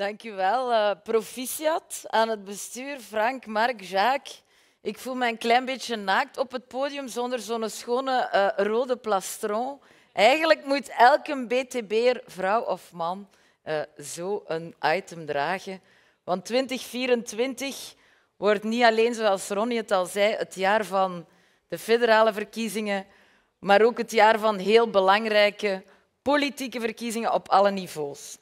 Dankjewel. Uh, proficiat aan het bestuur, Frank, Mark, Jacques. Ik voel me een klein beetje naakt op het podium zonder zo'n schone eh, rode plastron. Eigenlijk moet elke BTB'er, vrouw of man, uh, zo een item dragen. Want 2024 wordt niet alleen, zoals Ronnie het al zei, het jaar van de federale verkiezingen, maar ook het jaar van heel belangrijke politieke verkiezingen op alle niveaus.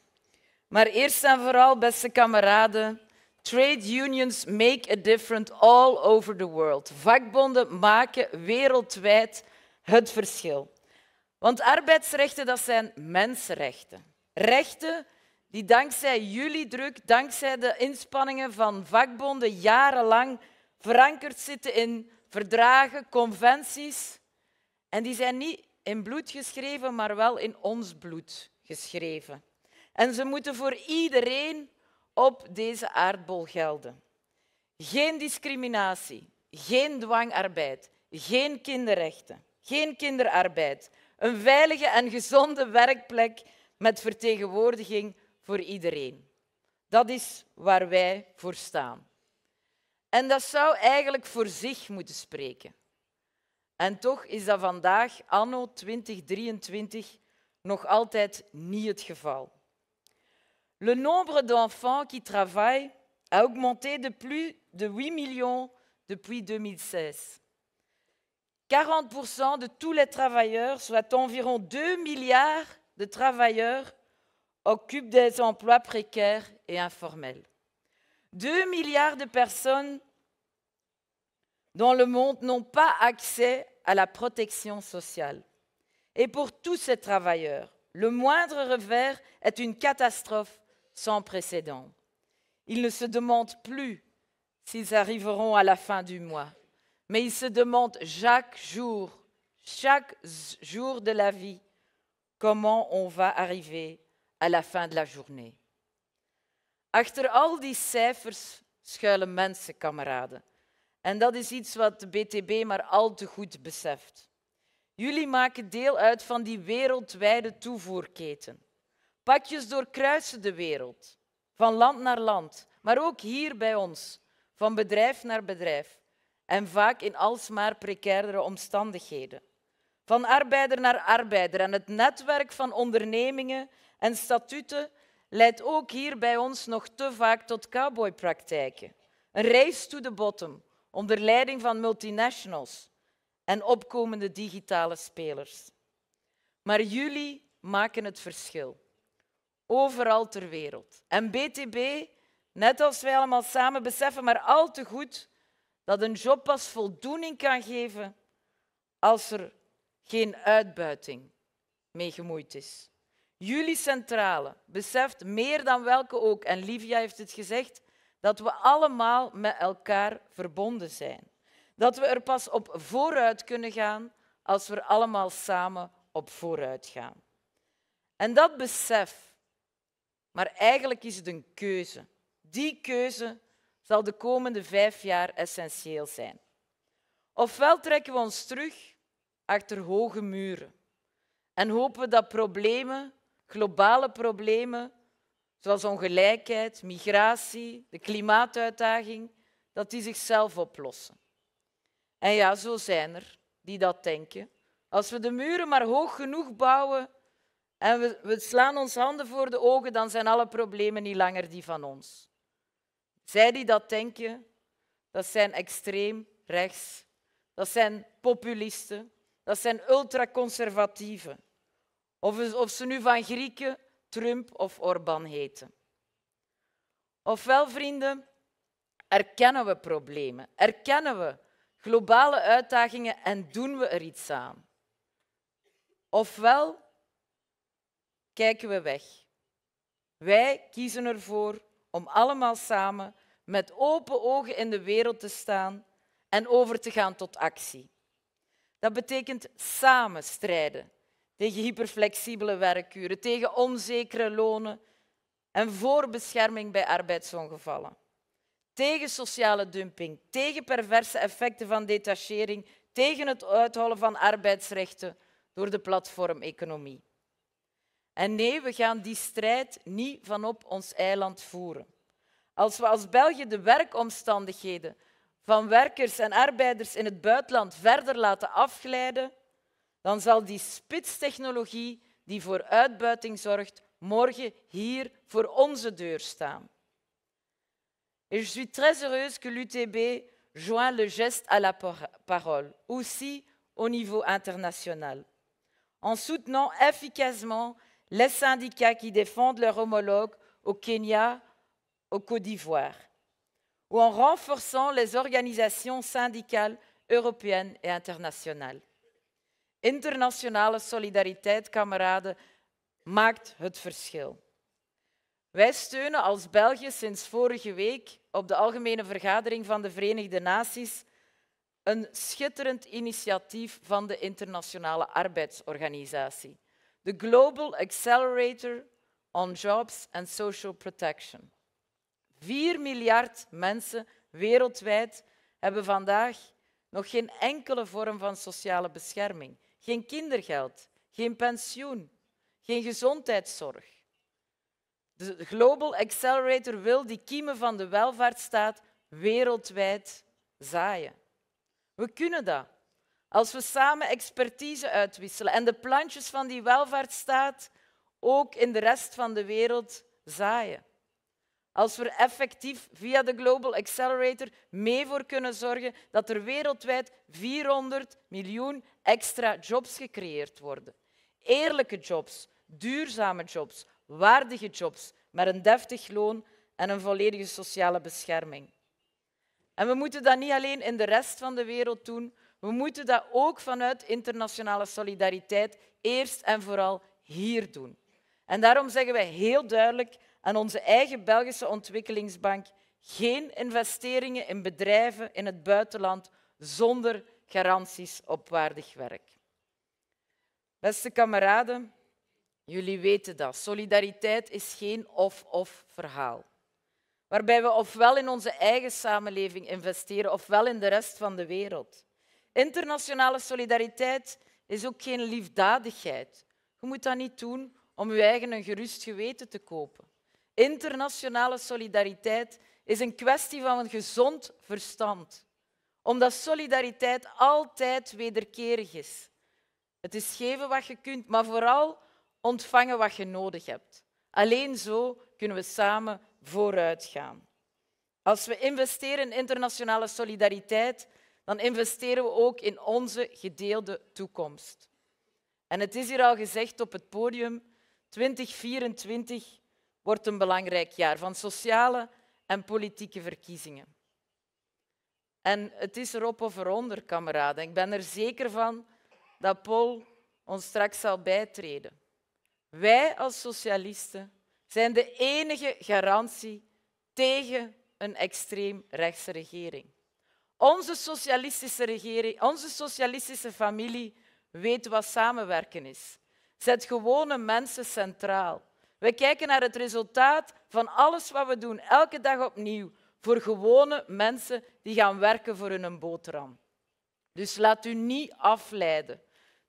Maar eerst en vooral, beste kameraden, trade unions make a difference all over the world. Vakbonden maken wereldwijd het verschil. Want arbeidsrechten, dat zijn mensenrechten. Rechten die dankzij jullie druk, dankzij de inspanningen van vakbonden jarenlang verankerd zitten in verdragen, conventies. En die zijn niet in bloed geschreven, maar wel in ons bloed geschreven. En ze moeten voor iedereen op deze aardbol gelden. Geen discriminatie, geen dwangarbeid, geen kinderrechten, geen kinderarbeid. Een veilige en gezonde werkplek met vertegenwoordiging voor iedereen. Dat is waar wij voor staan. En dat zou eigenlijk voor zich moeten spreken. En toch is dat vandaag, anno 2023, nog altijd niet het geval. Le nombre d'enfants qui travaillent a augmenté de plus de 8 millions depuis 2016. 40% de tous les travailleurs, soit environ 2 milliards de travailleurs, occupent des emplois précaires et informels. 2 milliards de personnes dans le monde n'ont pas accès à la protection sociale. Et pour tous ces travailleurs, le moindre revers est une catastrophe sans précédent. Ils ne se demandent plus s'ils arriveront à la fin du mois, mais ils se demandent chaque jour, chaque jour de la vie, comment on va arriver à la fin de la journée. Achter al die cijfers schuilen mensen, kameraden. En dat is iets wat de BTB maar al te goed beseft. Jullie maken deel uit van die wereldwijde toevoerketen. Pakjes doorkruisen de wereld, van land naar land, maar ook hier bij ons, van bedrijf naar bedrijf en vaak in alsmaar precairdere omstandigheden. Van arbeider naar arbeider en het netwerk van ondernemingen en statuten leidt ook hier bij ons nog te vaak tot cowboypraktijken. Een race to the bottom onder leiding van multinationals en opkomende digitale spelers. Maar jullie maken het verschil overal ter wereld. En BTB, net als wij allemaal samen, beseffen maar al te goed dat een job pas voldoening kan geven als er geen uitbuiting mee gemoeid is. Jullie centrale beseft meer dan welke ook, en Livia heeft het gezegd, dat we allemaal met elkaar verbonden zijn. Dat we er pas op vooruit kunnen gaan als we er allemaal samen op vooruit gaan. En dat besef maar eigenlijk is het een keuze. Die keuze zal de komende vijf jaar essentieel zijn. Ofwel trekken we ons terug achter hoge muren en hopen dat problemen, globale problemen, zoals ongelijkheid, migratie, de klimaatuitdaging, dat die zichzelf oplossen. En ja, zo zijn er die dat denken. Als we de muren maar hoog genoeg bouwen, en we, slaan ons handen voor de ogen, dan zijn alle problemen niet langer die van ons. Zij die dat denken, dat zijn extreem rechts, dat zijn populisten, dat zijn ultraconservatieven. Of, of ze nu van Grieken, Trump of Orbán heten. Ofwel, vrienden, erkennen we problemen, erkennen we globale uitdagingen en doen we er iets aan. Ofwel kijken we weg. Wij kiezen ervoor om allemaal samen met open ogen in de wereld te staan en over te gaan tot actie. Dat betekent samen strijden tegen hyperflexibele werkuren, tegen onzekere lonen en voor bescherming bij arbeidsongevallen. Tegen sociale dumping, tegen perverse effecten van detachering, tegen het uithollen van arbeidsrechten door de platformeconomie. En nee, we gaan die strijd niet vanop ons eiland voeren. Als we als België de werkomstandigheden van werkers en arbeiders in het buitenland verder laten afglijden, dan zal die spitstechnologie die voor uitbuiting zorgt, morgen hier voor onze deur staan. Et je suis très heureuse que l'UTB joint le geste à la parole, aussi au niveau international, en soutenant efficacement les syndicats qui défendent leurs homologues au Kenya, au Côte d'Ivoire, ou en renforçant les organisations syndicales européennes et internationales. Internationale solidariteit, kameraden, maakt het verschil. Wij steunen als België sinds vorige week op de Algemene Vergadering van de Verenigde Naties een schitterend initiatief van de Internationale Arbeidsorganisatie the Global Accelerator on Jobs and Social Protection. 4 miljard mensen wereldwijd hebben vandaag nog geen enkele vorm van sociale bescherming. Geen kindergeld, geen pensioen, geen gezondheidszorg. De Global Accelerator wil die kiemen van de welvaartsstaat wereldwijd zaaien. We kunnen dat. Als we samen expertise uitwisselen en de plantjes van die welvaartsstaat ook in de rest van de wereld zaaien. Als we effectief via de Global Accelerator mee voor kunnen zorgen dat er wereldwijd 400 miljoen extra jobs gecreëerd worden. Eerlijke jobs, duurzame jobs, waardige jobs, met een deftig loon en een volledige sociale bescherming. En we moeten dat niet alleen in de rest van de wereld doen, we moeten dat ook vanuit internationale solidariteit eerst en vooral hier doen. En daarom zeggen wij heel duidelijk aan onze eigen Belgische ontwikkelingsbank geen investeringen in bedrijven in het buitenland zonder garanties op waardig werk. Beste kameraden, jullie weten dat. Solidariteit is geen of-of verhaal. Waarbij we ofwel in onze eigen samenleving investeren ofwel in de rest van de wereld. Internationale solidariteit is ook geen liefdadigheid. Je moet dat niet doen om je eigen een gerust geweten te kopen. Internationale solidariteit is een kwestie van een gezond verstand, omdat solidariteit altijd wederkerig is. Het is geven wat je kunt, maar vooral ontvangen wat je nodig hebt. Alleen zo kunnen we samen vooruit gaan. Als we investeren in internationale solidariteit, dan investeren we ook in onze gedeelde toekomst. En het is hier al gezegd op het podium, 2024 wordt een belangrijk jaar van sociale en politieke verkiezingen. En het is erop of eronder, kameraden. Ik ben er zeker van dat Paul ons straks zal bijtreden. Wij als socialisten zijn de enige garantie tegen een extreem rechtse regering. Onze socialistische regering, onze socialistische familie weet wat samenwerken is. Zet gewone mensen centraal. We kijken naar het resultaat van alles wat we doen, elke dag opnieuw, voor gewone mensen die gaan werken voor hun boterham. Dus laat u niet afleiden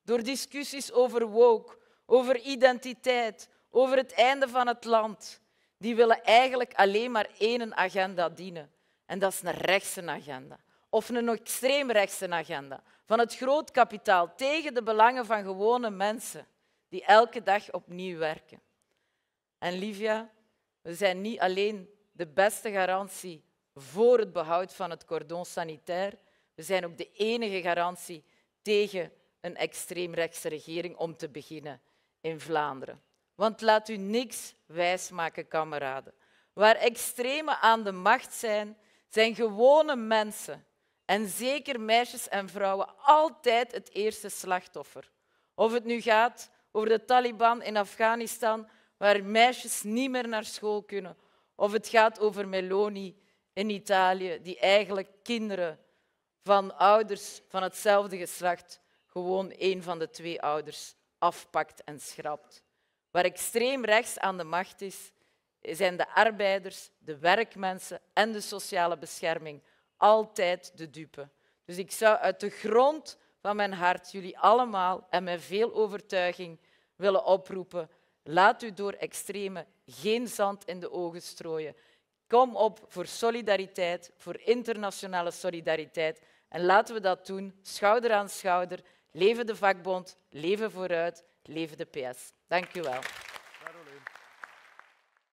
door discussies over woke, over identiteit, over het einde van het land. Die willen eigenlijk alleen maar één agenda dienen. En dat is een rechtse agenda of een extreemrechtse agenda van het groot kapitaal tegen de belangen van gewone mensen die elke dag opnieuw werken. En Livia, we zijn niet alleen de beste garantie voor het behoud van het cordon sanitair, we zijn ook de enige garantie tegen een extreemrechtse regering om te beginnen in Vlaanderen. Want laat u niks wijsmaken, kameraden. Waar extremen aan de macht zijn, zijn gewone mensen en zeker meisjes en vrouwen altijd het eerste slachtoffer. Of het nu gaat over de Taliban in Afghanistan, waar meisjes niet meer naar school kunnen, of het gaat over Meloni in Italië, die eigenlijk kinderen van ouders van hetzelfde geslacht gewoon een van de twee ouders afpakt en schrapt. Waar extreem rechts aan de macht is, zijn de arbeiders, de werkmensen en de sociale bescherming altijd de dupe. Dus ik zou uit de grond van mijn hart jullie allemaal en met veel overtuiging willen oproepen. Laat u door extreme geen zand in de ogen strooien. Kom op voor solidariteit, voor internationale solidariteit. En laten we dat doen, schouder aan schouder. Leven de vakbond, leven vooruit, leven de PS. Dank u wel.